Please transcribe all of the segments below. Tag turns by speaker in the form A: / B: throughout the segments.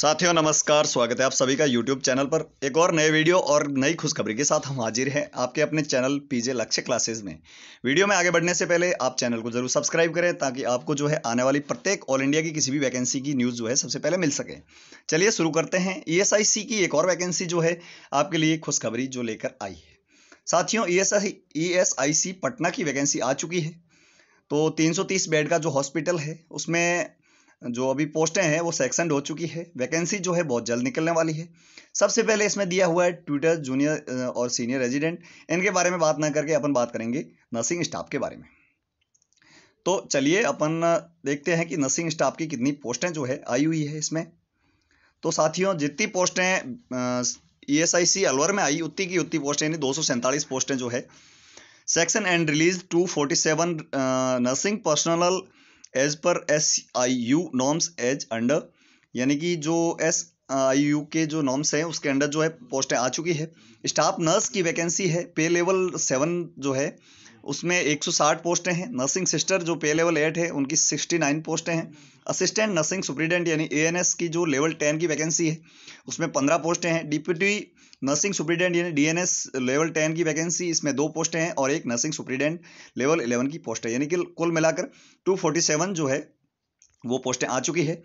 A: साथियों नमस्कार स्वागत है आप सभी का यूट्यूब चैनल पर एक और नए वीडियो और नई खुशखबरी के साथ हम हाजिर हैं आपके अपने चैनल पीजे लक्ष्य क्लासेस में वीडियो में आगे बढ़ने से पहले आप चैनल को जरूर सब्सक्राइब करें ताकि आपको जो है आने वाली प्रत्येक ऑल इंडिया की किसी भी वैकेंसी की न्यूज़ जो है सबसे पहले मिल सके चलिए शुरू करते हैं ई e की एक और वैकेंसी जो है आपके लिए खुशखबरी जो लेकर आई है साथियों E e S e Patna की वैकेंसी आ चुकी है तो तीन बेड का जो हॉस्पिटल है उसमें जो अभी पोस्टें हैं वो सेक्शन हो चुकी है वैकेंसी जो है बहुत जल्द निकलने वाली है सबसे पहले इसमें दिया हुआ है ट्विटर जूनियर और सीनियर रेजिडेंट इनके बारे में बात ना करके अपन बात करेंगे नर्सिंग स्टाफ के बारे में तो चलिए अपन देखते हैं कि नर्सिंग स्टाफ की कितनी पोस्टें जो है आई हुई है इसमें तो साथियों जितनी पोस्टें ई एस आई सी अलवर में आई उतनी की उतनी पोस्टें यानी दो पोस्टें जो है section and release seven nursing personnel as per S I U norms age under यानी कि जो एस आई यू के जो नॉर्म्स हैं उसके अंडर जो है पोस्टें आ चुकी है स्टाफ नर्स की वैकेंसी है पे लेवल सेवन जो है उसमें 160 पोस्टें हैं नर्सिंग सिस्टर जो पे लेवल एट है उनकी 69 पोस्टें हैं असिस्टेंट नर्सिंग सुप्रीडेंट यानी एएनएस की जो लेवल टेन की वैकेंसी है उसमें पंद्रह पोस्टें हैं डिप्यूटी नर्सिंग सुप्रीडेंट यानी डीएनएस लेवल टेन की वैकेंसी इसमें दो पोस्टें हैं और एक नर्सिंग सुप्रीडेंट लेवल इलेवन की पोस्ट है यानी कि कुल मिलाकर टू फोर्टी सेवन जो है वो पोस्टें आ चुकी है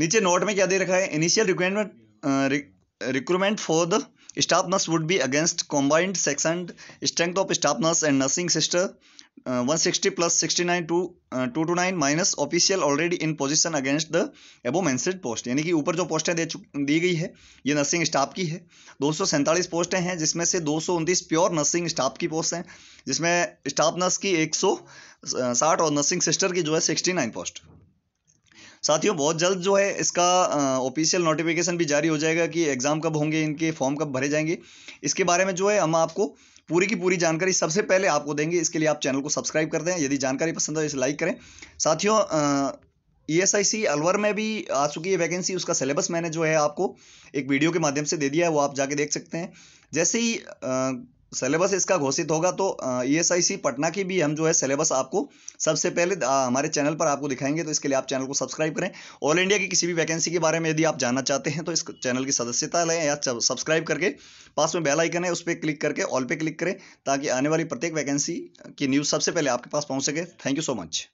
A: नीचे नोट में क्या दे रखा है initial requirement recruitment for the staff nurse would be against combined section strength of staff nurse and nursing sister one sixty plus sixty nine two two two nine minus official already in position against the above mentioned post यानी कि ऊपर जो पोस्टें दे दी गई है ये nursing staff की है दो सौ सैंतालीस पोस्टें हैं जिसमें से दो सौ उनतीस प्योर नर्सिंग स्टाफ की पोस्ट हैं जिसमें स्टाफ नर्स की एक सौ साठ और नर्सिंग सिस्टर की जो है सिक्सटी नाइन पोस्ट साथियों बहुत जल्द जो है इसका ऑफिशियल uh, नोटिफिकेशन भी जारी हो जाएगा कि एग्ज़ाम कब होंगे इनके फॉर्म कब भरे जाएंगे इसके बारे में जो है हम आपको पूरी की पूरी जानकारी सबसे पहले आपको देंगे इसके लिए आप चैनल को सब्सक्राइब कर दें यदि जानकारी पसंद हो तो इसे लाइक करें साथियों ई e अलवर में भी आ चुकी है वैकेंसी उसका सिलेबस मैंने जो है आपको एक वीडियो के माध्यम से दे दिया है वो आप जाके देख सकते हैं जैसे ही सिलेबस इसका घोषित होगा तो ई एस आई सी पटना की भी हम जो है सिलेबस आपको सबसे पहले हमारे चैनल पर आपको दिखाएंगे तो इसके लिए आप चैनल को सब्सक्राइब करें ऑल इंडिया की किसी भी वैकेंसी के बारे में यदि आप जानना चाहते हैं तो इस चैनल की सदस्यता लें या सब्सक्राइब करके पास में बेल आइकन है उस पर क्लिक करके ऑल पे क्लिक करें ताकि आने वाली प्रत्येक वैकेंसी की न्यूज़ सबसे पहले आपके पास पहुँच सके थैंक यू सो मच